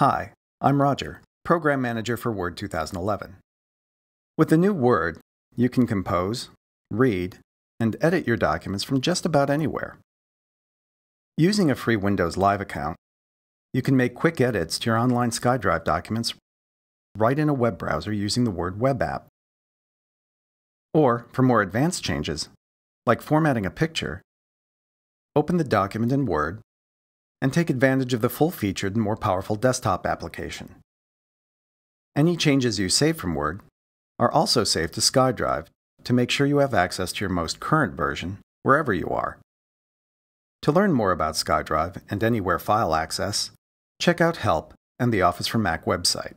Hi, I'm Roger, Program Manager for Word 2011. With the new Word, you can compose, read, and edit your documents from just about anywhere. Using a free Windows Live account, you can make quick edits to your online SkyDrive documents right in a web browser using the Word Web app. Or, for more advanced changes, like formatting a picture, open the document in Word and take advantage of the full-featured and more powerful desktop application. Any changes you save from Word are also saved to SkyDrive to make sure you have access to your most current version wherever you are. To learn more about SkyDrive and anywhere file access, check out Help and the Office for Mac website.